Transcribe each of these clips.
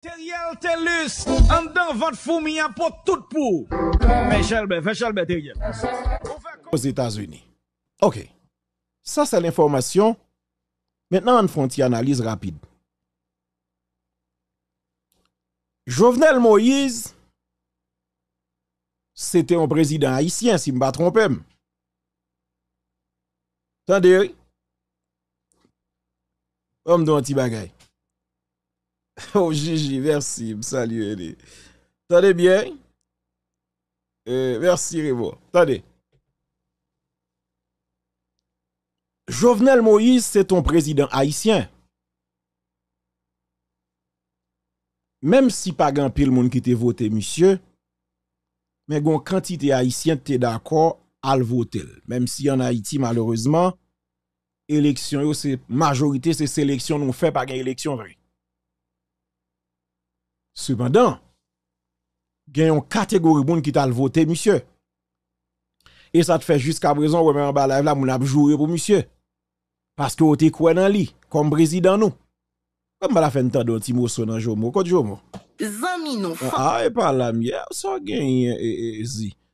Teriel Telus, en dedans, votre a pour tout pour. Fais Chalbert, Michel Teriel. Aux États-Unis. OK. Ça, c'est l'information. Maintenant, on fait une analyse rapide. Jovenel Moïse, c'était un président haïtien, si je ne me trompe pas. me homme un petit bagaille oh, Gigi, merci, salut Eli. Tendez bien? Euh, merci, Révo. Attendez. Jovenel Moïse, c'est ton président haïtien. Même si pas grand pile monde qui t'a voté, monsieur, mais gon quantité haïtien t'es d'accord à le voter. Même si en Haïti, malheureusement, élection, c'est majorité, c'est sélection, nous fait pas une élection vraie. Cependant, il y a une catégorie de qui t'a voté, monsieur. Et ça te fait jusqu'à présent, même en bas là, on a joué pour monsieur. Parce que vous êtes quoi dans lui, comme président nous. Comme la fin de temps, petit mot sur le jour, jour. Zami non. Ah, et pas la mienne, ça gagne, et,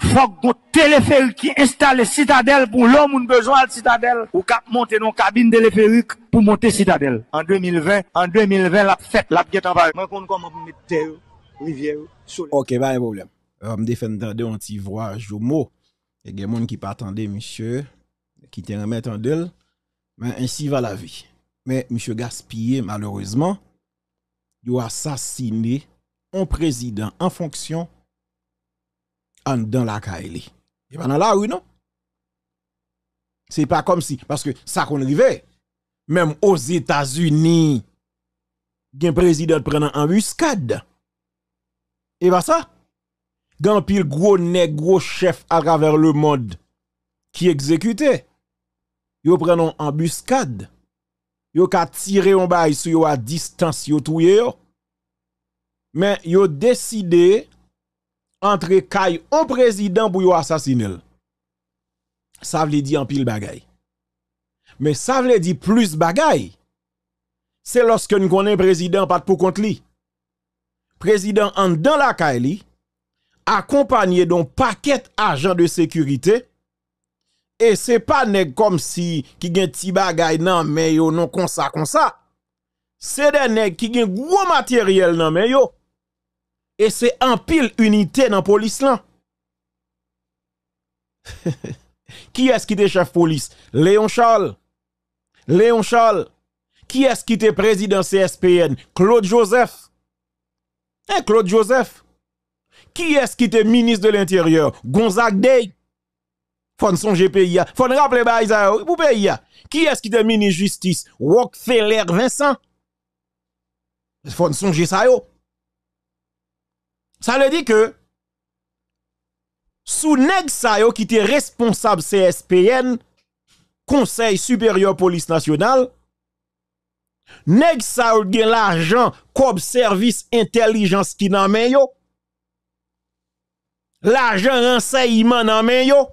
faut qu'on téléphérique qui installe citadelle pour l'homme a besoin de citadelle ou cap monter dans cabine téléphérique pour monter citadelle. En 2020, en 2020 la fête la guette en Je compte comment mettre terre, rivière, soleil. OK, pas de problème. Euh, me défendre de petit voyage au mot. Il y a des gens qui pas monsieur qui te remettent en deux mais ainsi va la vie. Mais monsieur gaspillé malheureusement, il a assassiné un président en fonction en dans la caille. Et pas dans la rue, non? C'est pas comme si, parce que ça qu'on arrivait, même aux États-Unis, un président prenant en embuscade. Et pas ça? Gan pile gros nègre gros chef à travers le monde qui exécuté. Yo prennent un embuscade. Yo ka tiré en bail sur yo à distance yo touye yo. Mais yo décidé entre kay en président pour assassiner. Ça veut dire en pile bagaille. Mais ça veut dire plus bagaille. C'est lorsque nous connaissons président pas pour compte lui. Président en dans la caille accompagné d'un paquet d'agents de sécurité et c'est pas nèg comme si qui un petit bagaille non mais yo non comme ça comme ça. C'est des nèg qui un gros matériel non mais yo et c'est un pile unité dans la police là. qui est-ce qui était chef police? Léon Charles. Léon Charles. Qui est-ce qui était président CSPN? Claude Joseph. Eh, Claude Joseph. Qui est-ce qui était ministre de l'Intérieur? Gonzague Dey. Fon songer pays. Fon rappeler vous pour pays. Qui est-ce qui était ministre de justice? Rockefeller Vincent. Fon songer ça ça veut dire que sous Neg qui était responsable CSPN, Conseil supérieur police nationale, Neg a l'argent comme service intelligence qui nan men yo. L'argent enseignement nan men yo.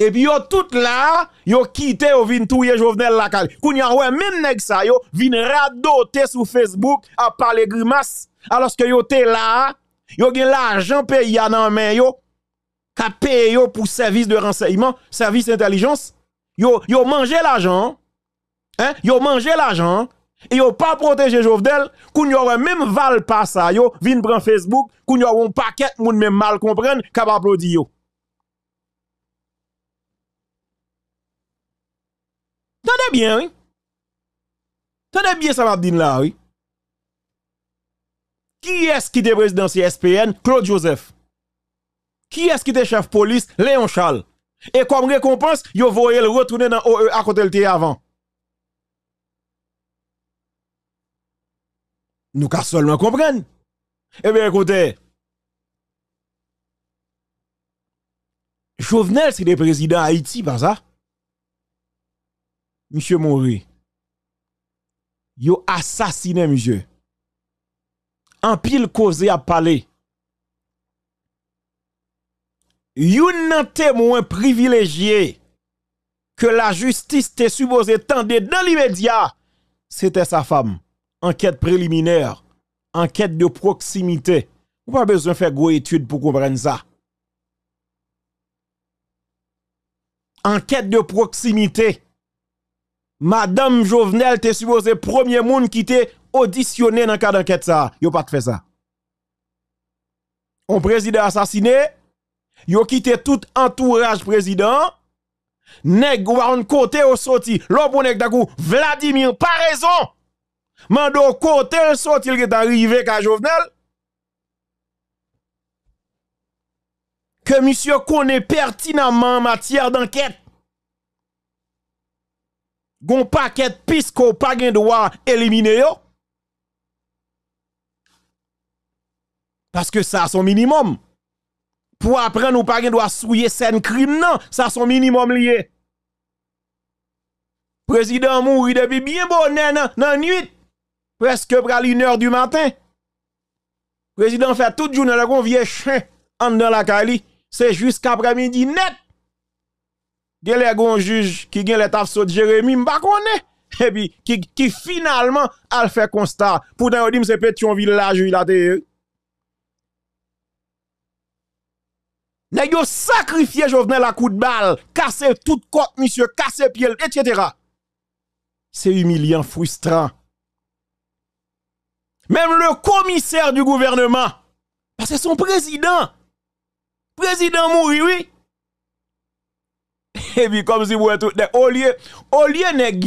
Et puis, yo tout là, yo quitté, yo vin touye Jovenel Lacal. Kounya, ouais, même nèg ça, yo vin radoter sur Facebook à parler grimace. Alors que yo te là, yo gen l'argent payé nan main yo, ka paye yo pour service de renseignement, service d'intelligence. Yo, yo mangé l'argent, hein, yo mangé l'argent, et yo pas protégé Jovenel, Kounya ouais même val pas ça, yo vin prend Facebook, kounya yon un paquet moun même mal comprendre, kap applaudi yo. bien, oui. Tenez bien ça, dit là, oui. Qui est-ce qui était président CSPN? Claude Joseph. Qui est-ce qui était chef police? Léon Charles. Et comme récompense, yo voyez le retourner dans OE à côté le e avant. Nous ka seulement comprendre. Eh bien, écoutez. Jovenel, c'est le président Haïti, pas ça? monsieur Mouri, Yo assassiné, monsieur. En pile cause à parler. Yon nan témoin privilégié que la justice te supposé tendre dans l'immédiat, c'était sa femme. Enquête préliminaire, enquête de proximité. n'avez pas besoin de faire gros étude pour comprendre ça. Enquête de proximité. Madame Jovenel te supposé premier monde qui te auditionné dans le cadre d'enquête ça. Yo pas fait ça. On président assassiné, yo quitté tout entourage président. Nèg on un côté au sorti, L'autre, nèg Vladimir pas raison. Mando côté au sorti que est arrivé à Jovenel. Que monsieur connaît pertinemment en matière d'enquête gon paquet pisco, pa gen droit éliminer yo parce que ça son minimum pour apprendre ou pas gen droit souiller scène crime non ça son minimum lié président mouri depuis bien bonne nan, nan nuit presque pral 1 heure du matin président fait toute journée la gon vieux chien en dans la cali c'est jusqu'après midi net gen les gon juge qui gen les taf saut Jérémy m'bakone. et puis qui finalement a fait constat pour on dit c'est village où il a te Nèg yo sacrifié Jovenel à coup de balle, casser toute côte monsieur, casser pied etc. C'est humiliant, frustrant. Même le commissaire du gouvernement parce que son président président mourit oui Et puis, comme si vous êtes tout, au lieu, au lieu, nèg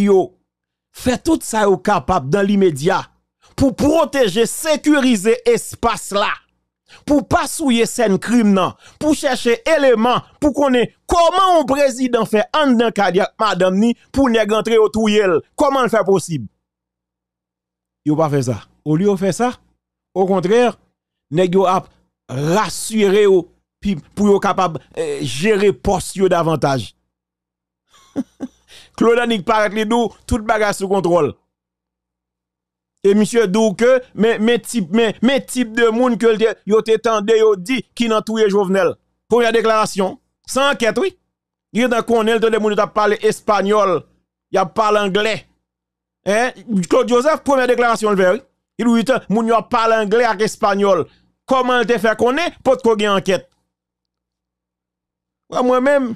fait tout ça au capable dans l'immédiat pour protéger, sécuriser espace là. Pour pas souiller scène crime là pour chercher éléments, pour connaître comment un président fait en d'un cardiaque madame ni pour nèg entrer au touyel. Comment le faire possible? Yo pas fait ça. Au lieu de faire ça, au contraire, nèg yo rassuré rassurer pour yo capable euh, gérer poste davantage. Claude paraît les dou, tout bagage sous contrôle. Et monsieur dou que, mais, mais type, de monde que yo été tende, yo dit, qui n'en touye Jovenel. Première déclaration. Sans enquête, oui. Il y a des gens qui parlent espagnol, il a parlé anglais. Hein? Claude Joseph, première déclaration, le verre. Il dit, les gens parlent anglais avec espagnol. Comment te fait qu'on est pour qu'on ait enquête? Moi-même,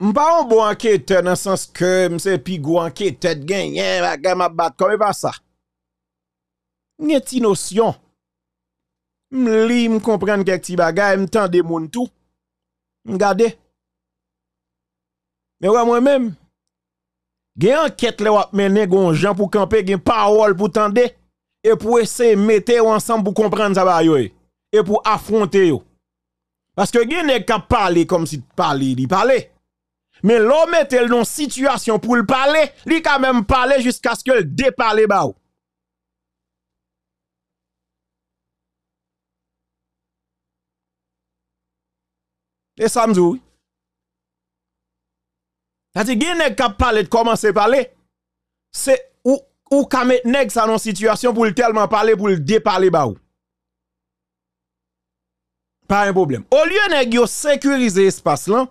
Mba un bon enquêteur dans le sens que m'se pigou enquête enquêteur gagné bagay m'a battre comme pas ça une petite notion m'li comprendre quelques petits bagages m'tende moun tout Regardez. mais ouais moi-même gen enquête le wap mené gon gens pour camper gen parole pour tendre et pour essayer mettre ensemble pour comprendre ça ba e yo et pour affronter yo parce que gen n'est qui parler comme si parler il parlait mais l'homme est dans situation pour le parler, lui quand même parler jusqu'à ce que le déparle baou. Et ça me dit. C'est-à-dire, il y a de commencer à parler. C'est ou, ou ka met nèg sa non situation pour tellement parler, pour le déparler ba Pas un problème. Au lieu de sécuriser l'espace là,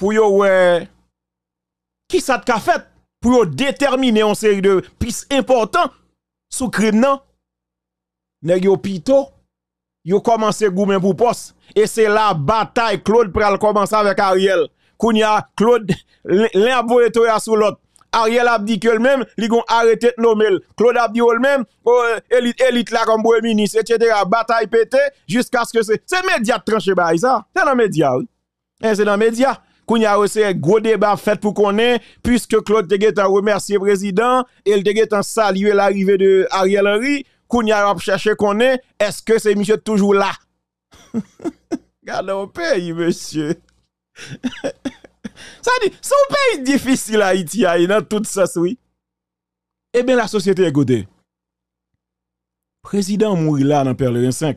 pour yon. qui ça te fait pour déterminer une série de pistes importantes sous crime non nèg yon pito yo commencé goumen pour poste et c'est la bataille Claude pral commencer avec Ariel kounya Claude l'un a tout sur l'autre Ariel a dit que lui-même, il a arrêté de nommer. Claude a dit lui-même, oh, élite, élite là comme premier etc. Bataille pété jusqu'à ce que c'est. C'est média tranché, trancher, bah, ça. C'est dans média, oui. Eh, c'est dans média. Kounya c'est un gros débat fait pour qu'on ait, puisque Claude Teguet a remercié le président, et le Teguet a salué l'arrivée de Ariel Henry. Kounia a cherché qu'on ait est-ce que c'est monsieur toujours là? Regardez au pays, monsieur. Ça dit, son pays difficile Haïti, dans tout ça, oui. Eh bien, la société est godée. Président mourit là dans Perle 5.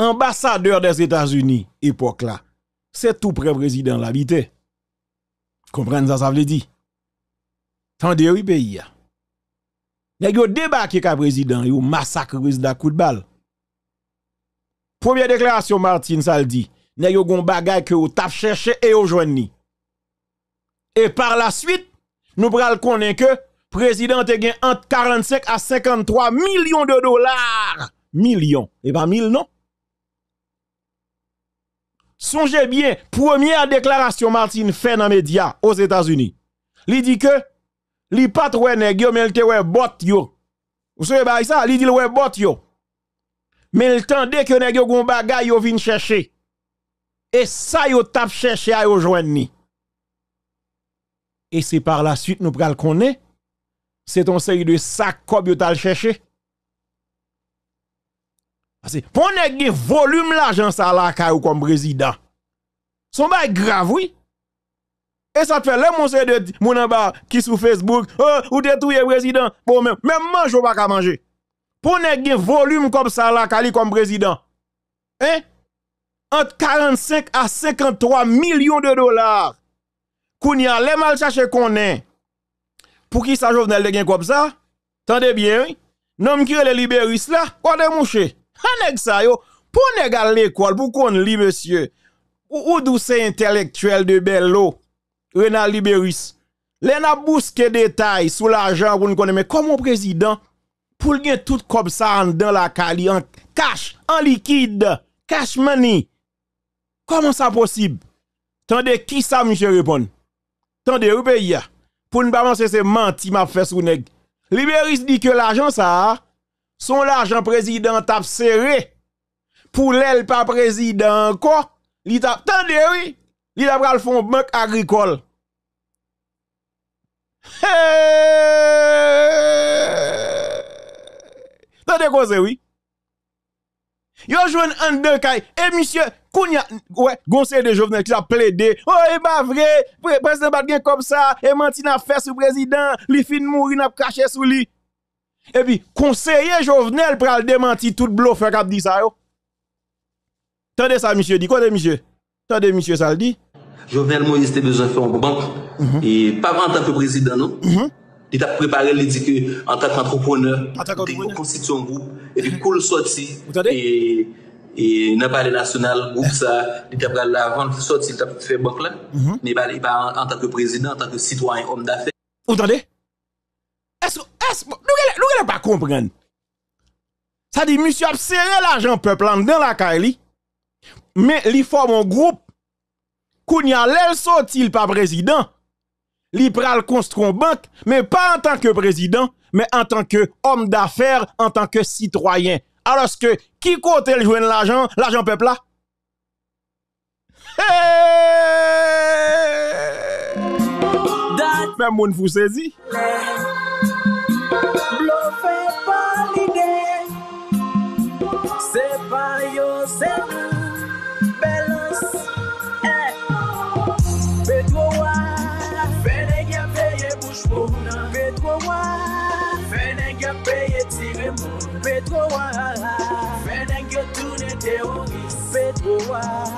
Ambassadeur des États-Unis, époque là c'est tout près président l'habité. Comprenez ça, ça veut dire. Tendez oui, pays. Nèg yo débarqué le président, yon massacre président coup de balle. Première déclaration Martin ça dit, a yo gon bagay que vous tap cherché et yo joindni. Et par la suite, nous le connaître que président te gain entre 45 à 53 millions de dollars, millions et pas mille non. Songez bien, première déclaration Martine fait dans les médias aux États-Unis. Il dit que, il pas trop mais il te wè bot yo. Vous savez ça, il dit le wè bot yo. Mais temps tendait que nèg yo gon bagay yo chercher. Et ça yo tap chercher à yo joindre Et c'est par la suite nous pral connaître c'est ton série de sac comme yo t'al chercher pour nèg gen volume l'argent ça la comme président. Son bail grave oui. Et ça te fait le monsieur de mon en bas qui sur Facebook, oh, ou détruire président. Bon même même mange ou pas ka manger. Pour nèg gen volume comme ça la caillou comme président. Hein? Entre 45 à 53 millions de dollars. a les mal chercher qu'on est. Pour qui ça Jovenel de gen comme ça? Tendez bien, oui. Nom qui est le libériste là, quoi de moucher? Anèg sa yo, pou nèg à l'école, pour qu'on li monsieur. Ou, ou douce intellectuel de Bello, Renal Liberis. Lè n'a bouske détail sur l'argent pour nous mais comment président, pour gen tout comme ça dans la cali, en cash, en liquide, cash money. Comment ça possible? Tendez, qui ça, monsieur, répond? Tendez, ou pays, pour ne pas penser c'est menti m'a fait sous nèg. Libéris dit que l'argent ça, son l'argent président tap serré pour l'aile pas président encore il t'a oui il a le fond banque agricole quoi c'est oui Yo jouen en deux kay et eh, monsieur Kounia ouais conseil de Jovenel qui a plaidé oh et eh, pas vrai président pas comme ça et eh, n'a fait sous président li fin mourir n'a caché sous lui E pi, konseye Jovenel pral demanti tout blofer ap di sa yo. Tade sa miche di, kwa de miche? Tade miche sa li di? Jovenel Moïse te bezon fè an pou bank. Mhm. E pa vant an pou prezident nou. Mhm. Di tap prepare l'edike an tak antroponeur. An tak antroponeur. Te yon konstitiyon bou. E pi koul mhm. soti. O tade? E nan pale nasyonal, ou sa, di tap pral la vant soti, di tap fè bank la. Ne ba en tak prezident, en tak sitwany, om da fè. O tade? Espo, espo, nou gè lè, nou gè lè pa kompren. Sa di, misyo ap sere l'ajan peplan den la kari li, men li formon group, koun ya lèl sotil pa prezident, li pral konstron bank, men pa an tanke prezident, men an tanke om d'affer, an tanke sitroyen. Aloske, ki kote l'jwen l'ajan, l'ajan pepla? Heeeey! Dan! Mè moun fousèzi! Dan! Petro wa Fenenge tune te ungi Petro wa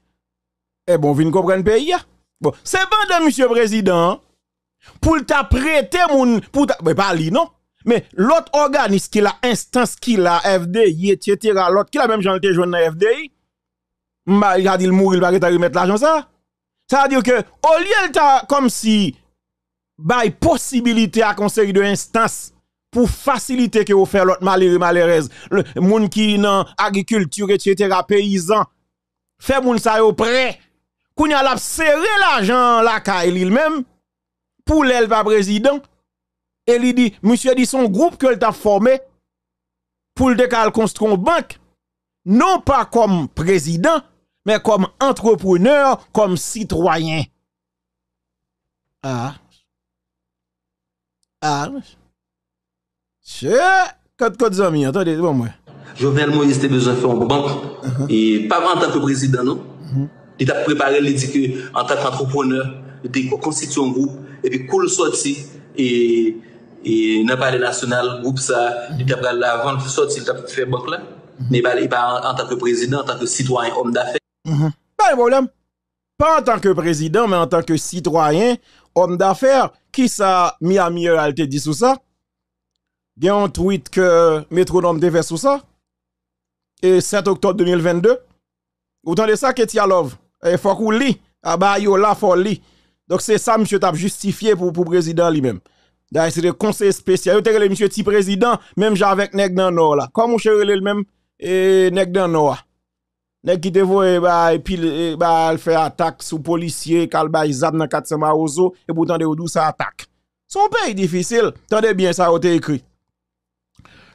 Eh bon, viens comprendre pays. Bon, c'est de, monsieur président, pour t'a prêter mon. Pour mais pas lui, non? Mais l'autre organisme qui a instance qui a FDI, etc., l'autre qui a même j'en été dans FDI, il a dit le mourir, il va remettre l'argent ça. Ça veut dire que, au lieu de comme si, bah, possibilité à conseiller de l'instance pour faciliter que vous faites l'autre malheureux, malheureuse, le monde qui est dans agriculture, etc., paysan, fait moun ça au prêt qu'on a serré l'argent la caille lui-même pour l'elba président et lui dit monsieur dit son groupe que t'a formé pour le décal construire une banque non pas comme président mais comme entrepreneur comme citoyen ah ah c'est quand quand amis attendez bon moi Jovenel Moïse était besoin faire une banque uh-huh. et pas en tant que président non mm-hmm. I tap prepare li dike an tak antroponeur, di kon sityon group, epi koul soti, e nan pale nasyonal group sa, i tap gale la vante soti, i tap fè bok la, ni pale i pa an tak prezident, an tak sitoyen, om da fè. Pane bolèm, pa an tak prezident, men an tak sitoyen, om da fè, ki sa mi a mi e al te di sou sa, gen an tweet ke metronom devè sou sa, e 7 oktob 2022, ou tan de sa ke ti alov? il eh, faut qu'on lit. Ah bah, yo Donc c'est ça, monsieur, t'as justifié pour le président lui-même. D'ailleurs, c'est le conseil spécial. Yo, le monsieur petit président, même j'avec Nèg dans Nord là. Comment le même, et Nèg dans Nord. Ah. qui te voit, eh, bah, et puis, eh, bah, fait attaque sous policier, kalba zab dans 400 marozo, et pourtant, de dou ça attaque. Son pays difficile. Tendez bien, ça a été écrit.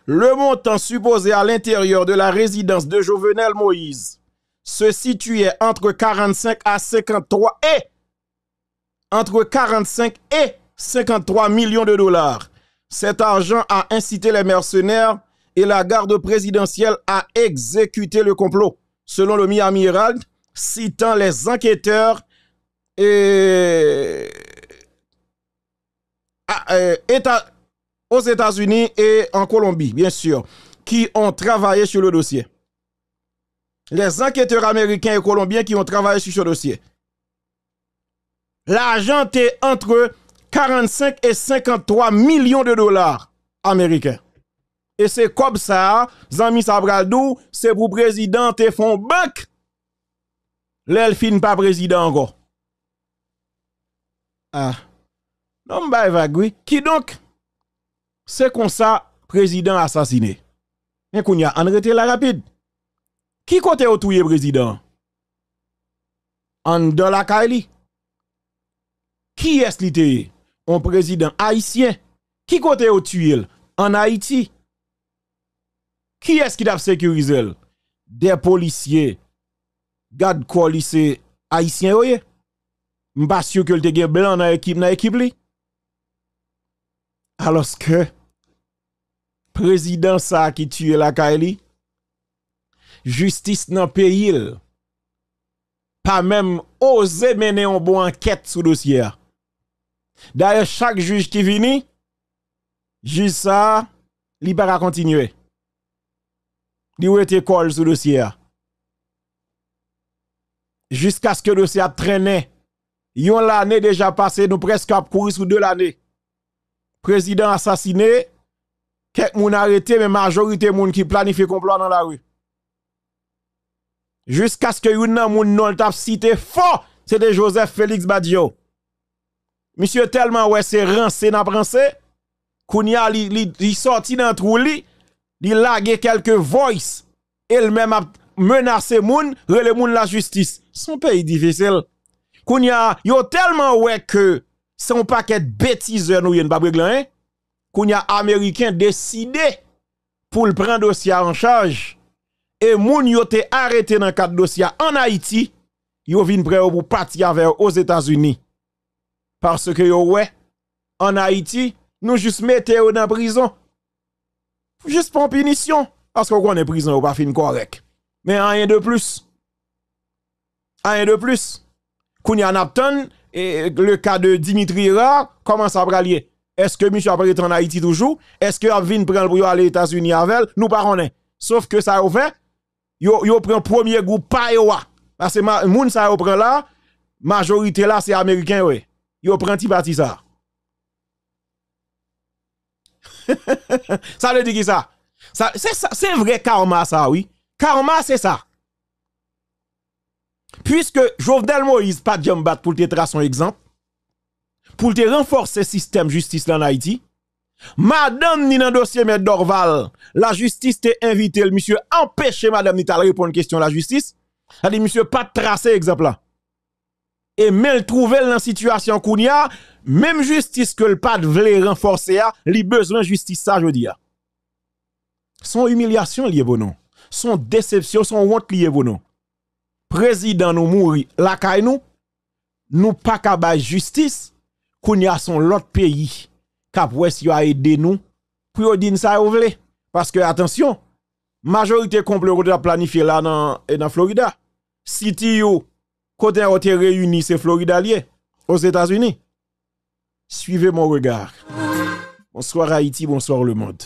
Le montant supposé à l'intérieur de la résidence de Jovenel Moïse se situait entre 45 à 53 et entre 45 et 53 millions de dollars. Cet argent a incité les mercenaires et la garde présidentielle à exécuter le complot, selon le Miami Herald, citant les enquêteurs ah, euh, aux États-Unis et en Colombie, bien sûr, qui ont travaillé sur le dossier les enquêteurs américains et colombiens qui ont travaillé sur ce dossier. L'argent est entre 45 et 53 millions de dollars américains. Et c'est comme ça, Zami Sabraldou, c'est pour président et font banque. L'elfine pas président encore. Ah. Non, bah, oui. Qui donc? C'est comme ça, président assassiné. qu'on y a, la rapide. Qui côté au touye président En De la Kaili. Qui est ce l'ité Un président haïtien. Qui côté au tué en Haïti Qui est-ce qui doit sécurisé Des policiers. Garde quoi lycée haïtien oyé. M'pas sûr que le te blanc dans équipe dans l'équipe? Alors que président ça qui tue la Kaili justice dans le Pas même oser mener une bonne enquête sur le dossier. D'ailleurs, chaque juge qui vient, juge ça, il ne continuer. Il ou été sur dossier. Jusqu'à ce que le dossier traîne. Yon l'année déjà passée, nous presque à courir sous deux l'année. Président assassiné, quelques moun arrêté, mais majorité monde qui planifie complot dans la rue. Jusqu'à ce que yon nan moun non tap cité fort, c'était Joseph Félix Badio. Monsieur tellement ouais c'est rancé n'a le Kounia li, li, sorti dans trou li, li lagué quelques voice. Elle-même a menacé moun, rele moun la justice. Son pays difficile. y a tellement ouais que son paquet de bêtiseur nous yon pas hein. Kounia américain décidé pour le prendre dossier en charge et moun yo te arrêté dans quatre dossiers en Haïti, yo vin pour partir vers aux États-Unis. Parce que yo ouais, en Haïti, nous juste mette yo dans prison. Juste pour punition. Parce qu'on est prison ou pas fin correct. Mais rien de plus. Rien de plus. Kounia Napton, et le cas de Dimitri Ra, comment ça va Est-ce que monsieur a en Haïti toujours? Est-ce que a vin prendre pour aller aux États-Unis avec? Nous parlons. Sauf que ça a fait, yo yo prend premier groupe pa yo parce que moun ça yo prend là majorité là c'est américain ouais yo prend ti parti ça ça veut dire qui ça ça c'est vrai karma ça oui karma c'est ça puisque Jovenel Moïse pas de bat pour te tracer son exemple pour te renforcer système justice là en Haïti Madame ni dans dossier M. Dorval, la justice t'a invité le monsieur empêcher madame ni t'a répondre question la justice. Elle dit monsieur pas tracer exemple là. Et même trouver dans situation a même justice que le pas voulait renforcer a, ah, li besoin justice ça je dis. Ah. Son humiliation lié bon son déception, son honte lié bon Président nous mourons la caille nous nous pas de justice a son l'autre pays Cap West il a aidé nous pour dire ça vous voulez parce que attention majorité complète de planifié là dans dans Florida city yo côté été réuni c'est Florida aux États-Unis suivez mon regard bonsoir Haïti bonsoir le monde